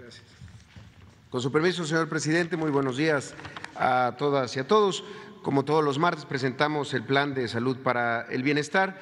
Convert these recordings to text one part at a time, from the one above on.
Gracias. Con su permiso, señor presidente, muy buenos días a todas y a todos. Como todos los martes, presentamos el Plan de Salud para el Bienestar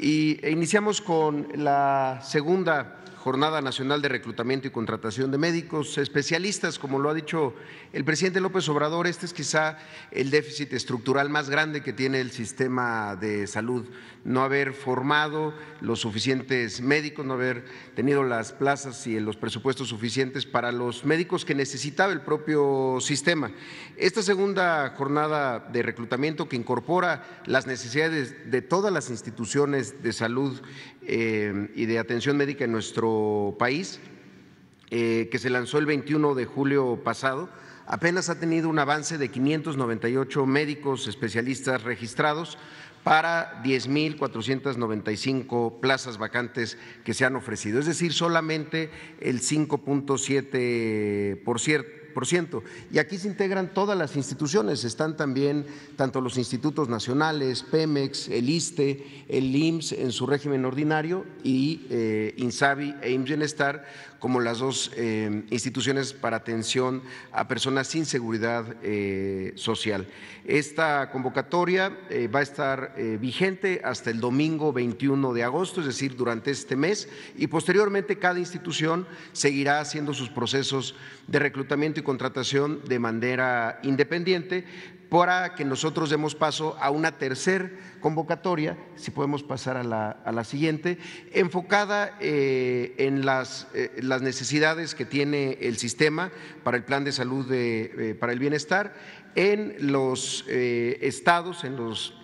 y e iniciamos con la segunda Jornada Nacional de Reclutamiento y Contratación de Médicos Especialistas, como lo ha dicho el presidente López Obrador, este es quizá el déficit estructural más grande que tiene el sistema de salud, no haber formado los suficientes médicos, no haber tenido las plazas y los presupuestos suficientes para los médicos que necesitaba el propio sistema. Esta segunda jornada de reclutamiento que incorpora las necesidades de todas las instituciones de salud eh, y de atención médica en nuestro país, eh, que se lanzó el 21 de julio pasado, apenas ha tenido un avance de 598 médicos especialistas registrados para 10.495 plazas vacantes que se han ofrecido, es decir, solamente el 5.7 por y aquí se integran todas las instituciones, están también tanto los institutos nacionales, Pemex, el ISTE, el IMSS en su régimen ordinario y eh, INSABI e IMSS como las dos eh, instituciones para atención a personas sin seguridad eh, social. Esta convocatoria va a estar vigente hasta el domingo 21 de agosto, es decir, durante este mes, y posteriormente cada institución seguirá haciendo sus procesos de reclutamiento y contratación de manera independiente para que nosotros demos paso a una tercer convocatoria, si podemos pasar a la, siguiente, enfocada eh, en las, eh, las, necesidades que tiene el sistema para el plan de salud de, eh, para el bienestar en los estados, en los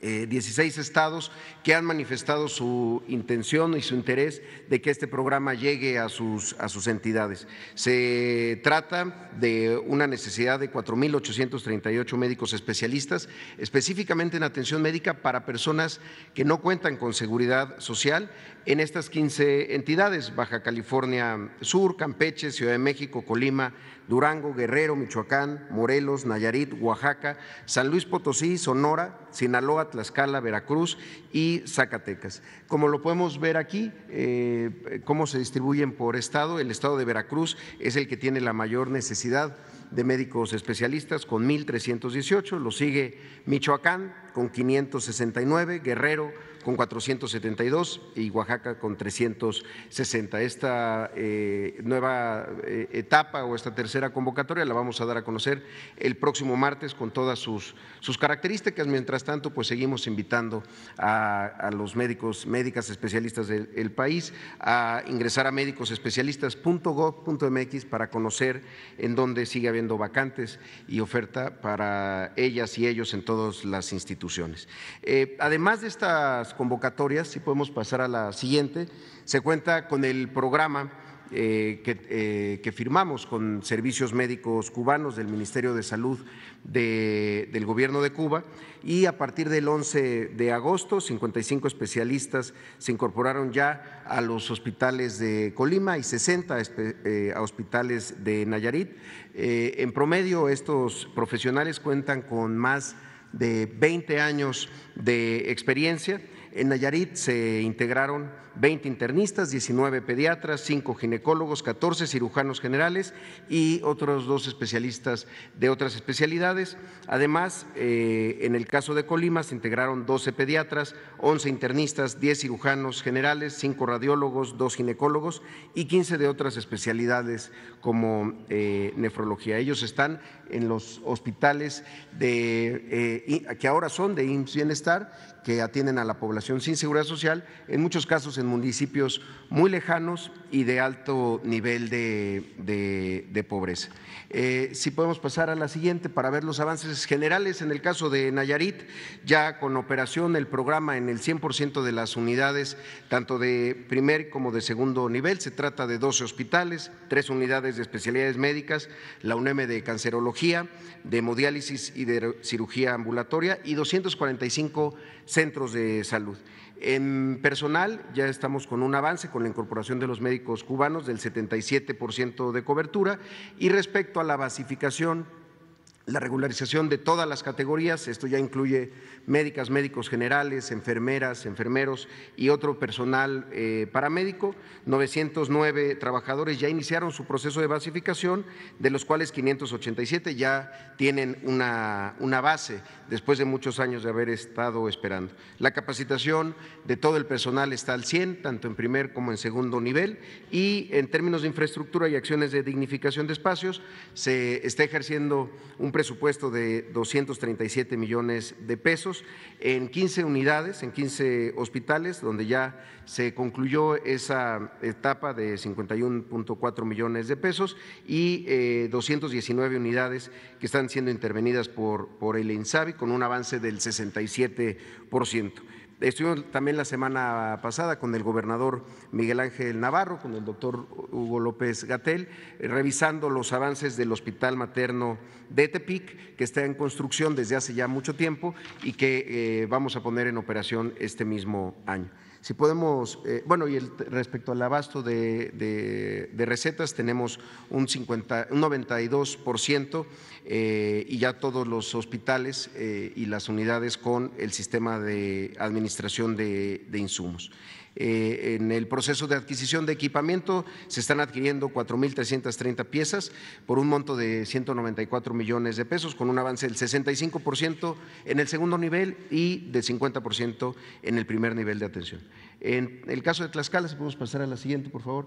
16 eh, estados que han manifestado su intención y su interés de que este programa llegue a sus, a sus entidades. Se trata de una necesidad de 4.838 médicos especialistas, específicamente en atención médica para personas que no cuentan con seguridad social en estas 15 entidades, Baja California Sur, Campeche, Ciudad de México, Colima, Durango, Guerrero, Michoacán, Morelos, Nayarit, Oaxaca, San Luis Potosí, Sonora, Sinaloa, Tlaxcala, Veracruz y Zacatecas. Como lo podemos ver aquí, eh, cómo se distribuyen por estado, el estado de Veracruz es el que tiene la mayor necesidad de médicos especialistas con 1.318, lo sigue Michoacán con 569, Guerrero con 472 y Oaxaca con 360. Esta eh, nueva eh, etapa o esta tercera convocatoria la vamos a dar a conocer el próximo martes con todas sus, sus características. Mientras tanto, pues seguimos invitando a, los médicos, médicas especialistas del país a ingresar a médicosespecialistas.gov.mx para conocer en dónde sigue habiendo vacantes y oferta para ellas y ellos en todas las instituciones eh, además de estas convocatorias, si podemos pasar a la siguiente, se cuenta con el programa eh, eh, que, firmamos con servicios médicos cubanos del Ministerio de Salud del Gobierno de Cuba y a partir del 11 de agosto 55 especialistas se incorporaron ya a los hospitales de Colima y 60 a hospitales de Nayarit. en promedio estos profesionales cuentan con más de 20 años de experiencia. En Nayarit se integraron 20 internistas, 19 pediatras, 5 ginecólogos, 14 cirujanos generales y otros dos especialistas de otras especialidades. Además, eh, en el caso de Colima se integraron 12 pediatras, 11 internistas, 10 cirujanos generales, 5 radiólogos, 2 ginecólogos y 15 de otras especialidades como eh, nefrología. Ellos están en los hospitales de, eh, que ahora son de IMSS Bienestar, que atienden a la población sin seguridad social, en muchos casos en municipios muy lejanos, y de alto nivel de, pobreza. Eh, si podemos pasar a la siguiente para ver los avances generales. En el caso de Nayarit, ya con operación el programa en el 100% de las unidades, tanto de primer como de segundo nivel, se trata de 12 hospitales, tres unidades de especialidades médicas, la UNEM de cancerología, de hemodiálisis y de cirugía ambulatoria y 245 centros de salud. En personal ya estamos con un avance con la incorporación de los médicos cubanos del 77% de cobertura y respecto a la basificación la regularización de todas las categorías, esto ya incluye médicas, médicos generales, enfermeras, enfermeros y otro personal eh, paramédico. 909 trabajadores ya iniciaron su proceso de basificación, de los cuales 587 ya tienen una, una base después de muchos años de haber estado esperando. La capacitación de todo el personal está al 100, tanto en primer como en segundo nivel, y en términos de infraestructura y acciones de dignificación de espacios, se está ejerciendo un presupuesto de 237 millones de pesos en 15 unidades, en 15 hospitales, donde ya se concluyó esa etapa de 51.4 millones de pesos y 219 eh, unidades que están siendo intervenidas por, por el INSABI con un avance del 67 por ciento. Estuvimos también la semana pasada con el gobernador Miguel Ángel Navarro, con el doctor Hugo López Gatel, eh, revisando los avances del Hospital Materno de Tepic, que está en construcción desde hace ya mucho tiempo y que eh, vamos a poner en operación este mismo año. Si podemos, eh, bueno, y el, respecto al abasto de, recetas, tenemos un, 50, 92 por ciento eh, y ya todos los hospitales eh, y las unidades con el sistema de administración de insumos. Eh, en el proceso de adquisición de equipamiento se están adquiriendo 4.330 piezas por un monto de 194 millones de pesos, con un avance del 65% en el segundo nivel y del 50% en el primer nivel de atención. En el caso de Tlaxcala, si podemos pasar a la siguiente, por favor,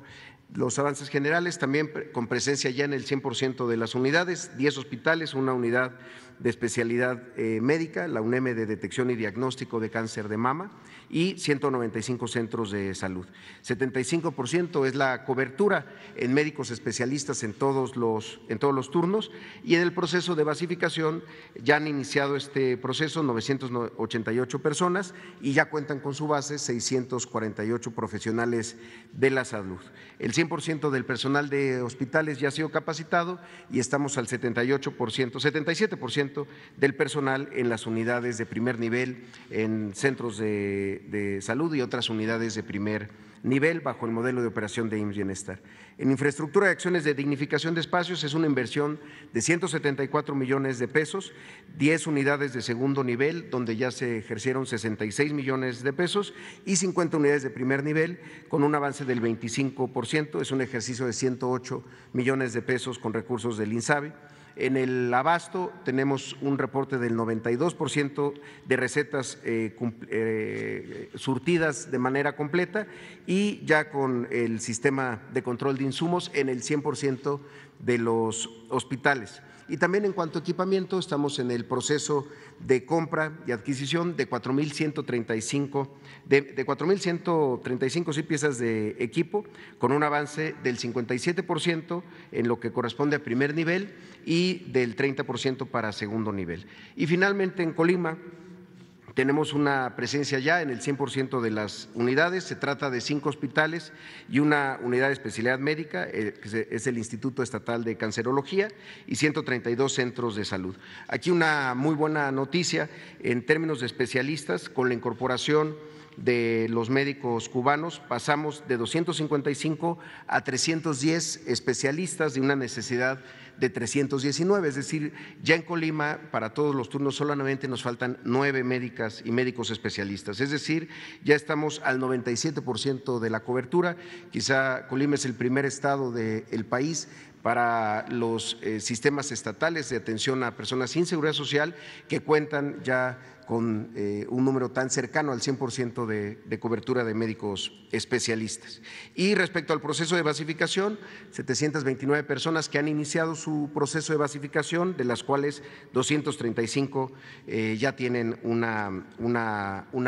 los avances generales también con presencia ya en el 100% de las unidades, 10 hospitales, una unidad de especialidad eh, médica, la UNEM de detección y diagnóstico de cáncer de mama y 195 centros de salud. 75% es la cobertura en médicos especialistas en todos, los, en todos los turnos y en el proceso de basificación ya han iniciado este proceso 988 personas y ya cuentan con su base 648 profesionales de la salud. El 100% del personal de hospitales ya ha sido capacitado y estamos al 78%, 77% del personal en las unidades de primer nivel, en centros de salud y otras unidades de primer nivel bajo el modelo de operación de IMSS Bienestar. En infraestructura de acciones de dignificación de espacios es una inversión de 174 millones de pesos, 10 unidades de segundo nivel, donde ya se ejercieron 66 millones de pesos, y 50 unidades de primer nivel, con un avance del 25 Es un ejercicio de 108 millones de pesos con recursos del Insabe. En el abasto tenemos un reporte del 92% de recetas eh, eh, surtidas de manera completa y ya con el sistema de control de insumos en el 100% de los hospitales. Y también en cuanto a equipamiento, estamos en el proceso de compra y adquisición de 4.135 de, de 4.135 piezas de equipo, con un avance del 57% en lo que corresponde a primer nivel y del 30% para segundo nivel. Y finalmente en Colima tenemos una presencia ya en el 100% de las unidades, se trata de cinco hospitales y una unidad de especialidad médica, eh, que es el Instituto Estatal de Cancerología, y 132 centros de salud. Aquí una muy buena noticia en términos de especialistas, con la incorporación de los médicos cubanos, pasamos de 255 a 310 especialistas de una necesidad de 319, es decir, ya en Colima para todos los turnos solamente nos faltan nueve médicas y médicos especialistas, es decir, ya estamos al 97% de la cobertura, quizá Colima es el primer estado del país para los eh, sistemas estatales de atención a personas sin seguridad social que cuentan ya con eh, un número tan cercano al 100% de, de cobertura de médicos especialistas. Y respecto al proceso de basificación, 729 personas que han iniciado su proceso de basificación, de las cuales 235 eh, ya tienen una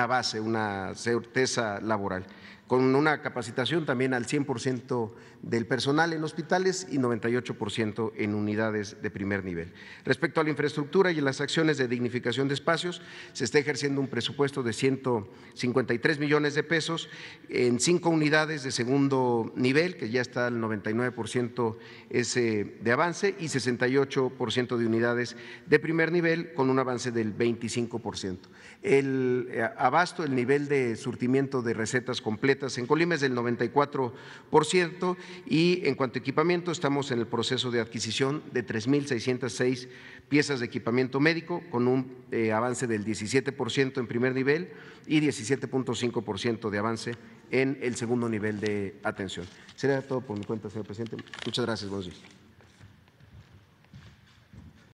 base, una certeza laboral con una capacitación también al 100% del personal en hospitales y 98% en unidades de primer nivel. Respecto a la infraestructura y las acciones de dignificación de espacios, se está ejerciendo un presupuesto de 153 millones de pesos en cinco unidades de segundo nivel, que ya está al 99% ese de avance, y 68% de unidades de primer nivel, con un avance del 25%. El eh, abasto, el nivel de surtimiento de recetas completas, en Colima es del 94% y en cuanto a equipamiento estamos en el proceso de adquisición de 3.606 piezas de equipamiento médico con un eh, avance del 17% en primer nivel y 17.5% de avance en el segundo nivel de atención. Sería todo por mi cuenta, señor presidente. Muchas gracias. Buenos días.